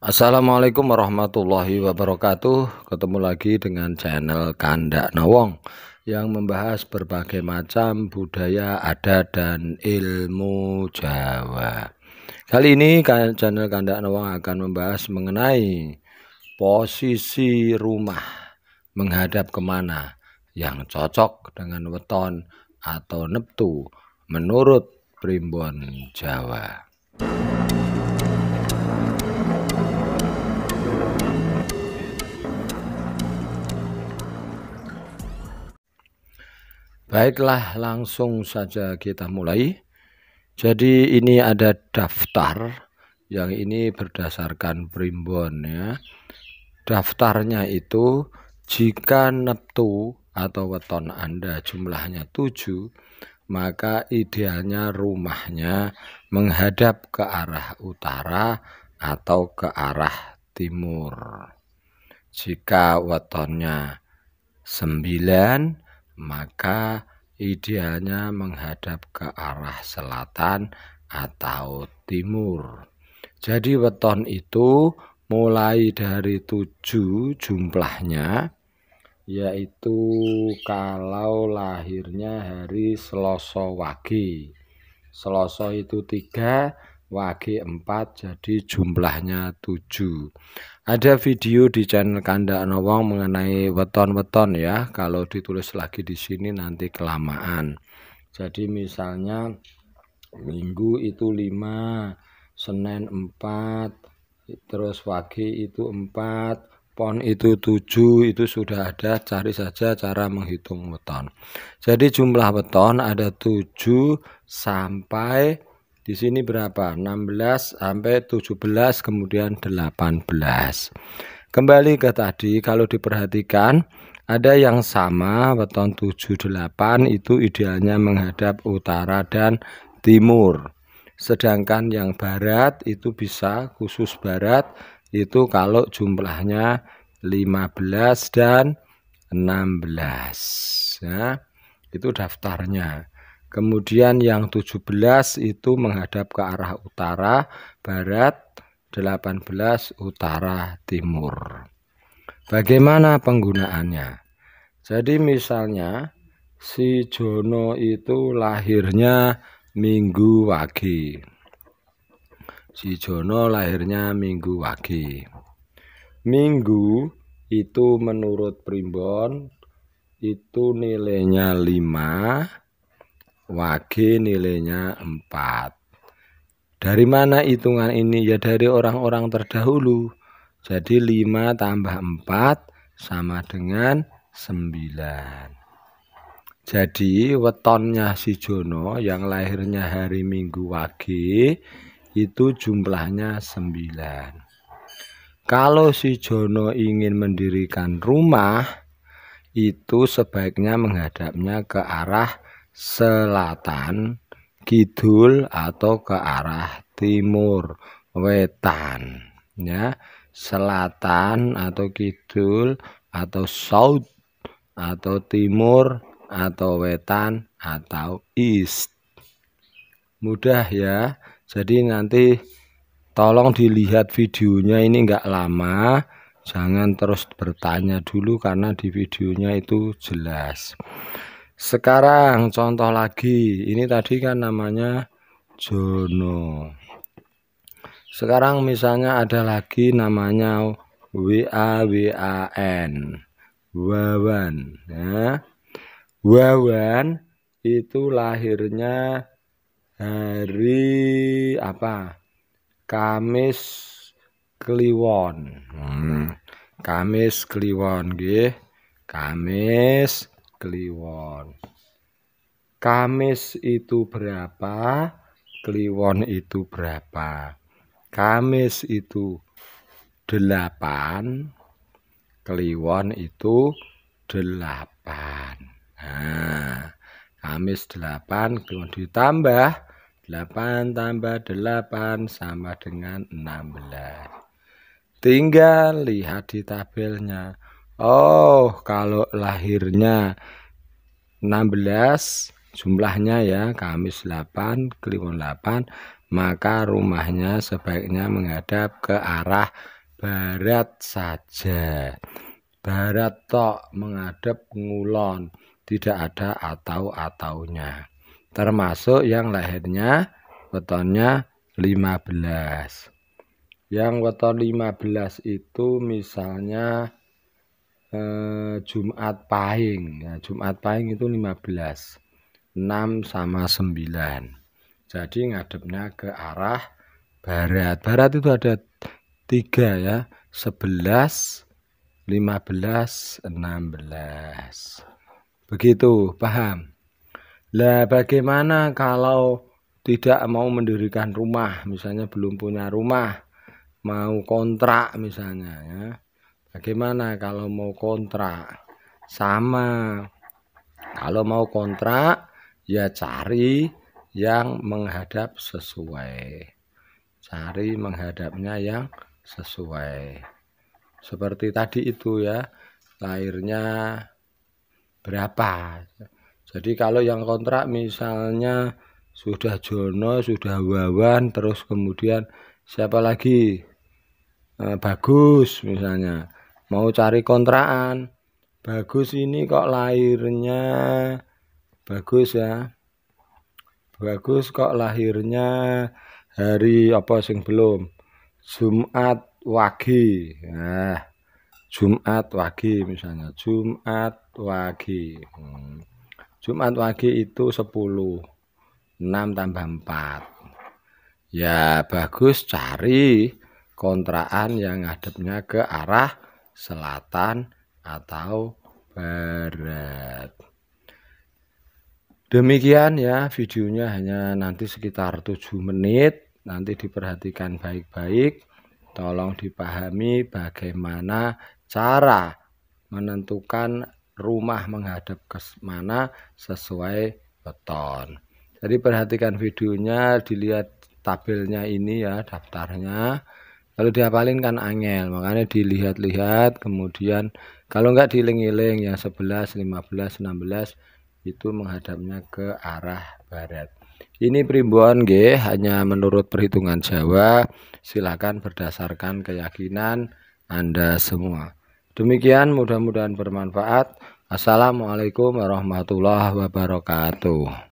Assalamualaikum warahmatullahi wabarakatuh. Ketemu lagi dengan channel Kandak Nawong yang membahas berbagai macam budaya adat dan ilmu Jawa. Kali ini channel Kandak Nawong akan membahas mengenai posisi rumah menghadap kemana yang cocok dengan weton atau neptu menurut primbon Jawa. Baiklah, langsung saja kita mulai. Jadi ini ada daftar yang ini berdasarkan primbon ya. Daftarnya itu jika neptu atau weton Anda jumlahnya 7, maka idealnya rumahnya menghadap ke arah utara atau ke arah timur. Jika wetonnya 9, maka idealnya menghadap ke arah selatan atau timur. Jadi weton itu mulai dari tujuh jumlahnya yaitu kalau lahirnya hari seloso Wage. Seloso itu tiga, Wagi 4 jadi jumlahnya 7 ada video di channel Kanda anowong mengenai weton-weton ya kalau ditulis lagi di sini nanti kelamaan jadi misalnya minggu itu 5 Senin 4 terus Wagi itu 4 pon itu 7 itu sudah ada cari saja cara menghitung weton jadi jumlah weton ada 7 sampai di sini berapa? 16 sampai 17 kemudian 18. Kembali ke tadi kalau diperhatikan ada yang sama weton 78 itu idealnya menghadap utara dan timur. Sedangkan yang barat itu bisa khusus barat itu kalau jumlahnya 15 dan 16 ya. Itu daftarnya. Kemudian yang 17 itu menghadap ke arah utara, barat, 18 utara, timur. Bagaimana penggunaannya? Jadi misalnya si Jono itu lahirnya Minggu Wage. Si Jono lahirnya Minggu Wage. Minggu itu menurut Primbon itu nilainya 5 Wage nilainya 4. Dari mana hitungan ini? Ya dari orang-orang terdahulu. Jadi 5 tambah 4 sama dengan 9. Jadi wetonnya si Jono yang lahirnya hari Minggu Wage itu jumlahnya 9. Kalau si Jono ingin mendirikan rumah, itu sebaiknya menghadapnya ke arah selatan, kidul atau ke arah timur, wetan ya, selatan atau kidul atau south atau timur atau wetan atau east. Mudah ya. Jadi nanti tolong dilihat videonya ini enggak lama. Jangan terus bertanya dulu karena di videonya itu jelas. Sekarang contoh lagi. Ini tadi kan namanya Jono. Sekarang misalnya ada lagi namanya WA N Wawan ya. Wawan itu lahirnya hari apa? Kamis Kliwon. Hmm. Kamis Kliwon nggih. Kamis kliwon. Kamis itu berapa? Kliwon itu berapa? Kamis itu delapan, Kliwon itu delapan. Nah, Kamis delapan, Kliwon ditambah delapan tambah delapan sama dengan enam belas. Tinggal lihat di tabelnya. Oh, kalau lahirnya 16 jumlahnya ya Kamis 8, Kliwon 8, maka rumahnya sebaiknya menghadap ke arah barat saja. Barat tok menghadap ngulon, tidak ada atau-ataunya. Termasuk yang lahirnya wetonnya 15. Yang weton 15 itu misalnya eh, Jumat Pahing. ya, Jumat Pahing itu 15. 6 sama 9. Jadi ngadepnya ke arah barat. Barat itu ada tiga ya. 11, 15, 16. Begitu, paham? Lah bagaimana kalau tidak mau mendirikan rumah, misalnya belum punya rumah, mau kontrak misalnya ya. Bagaimana kalau mau kontrak? Sama. Kalau mau kontrak ya cari yang menghadap sesuai. Cari menghadapnya yang sesuai. Seperti tadi itu ya, lahirnya berapa. Jadi kalau yang kontrak misalnya sudah Jono, sudah Wawan, terus kemudian siapa lagi? Eh, bagus misalnya mau cari kontrakan bagus ini kok lahirnya bagus ya bagus kok lahirnya hari apa sing belum Jumat Wage nah Jumat Wage misalnya Jumat Wage hmm. Jumat Wage itu 10 6 tambah 4 ya bagus cari kontrakan yang ngadepnya ke arah selatan, atau barat. Demikian ya videonya hanya nanti sekitar 7 menit. Nanti diperhatikan baik-baik. Tolong dipahami bagaimana cara menentukan rumah menghadap ke mana sesuai beton. Jadi perhatikan videonya, dilihat tabelnya ini ya, daftarnya kalau dihafalin kan angel makanya dilihat-lihat kemudian kalau nggak diling iling yang 11 15 16 itu menghadapnya ke arah barat ini primbon G hanya menurut perhitungan Jawa silakan berdasarkan keyakinan Anda semua demikian mudah-mudahan bermanfaat Assalamualaikum warahmatullahi wabarakatuh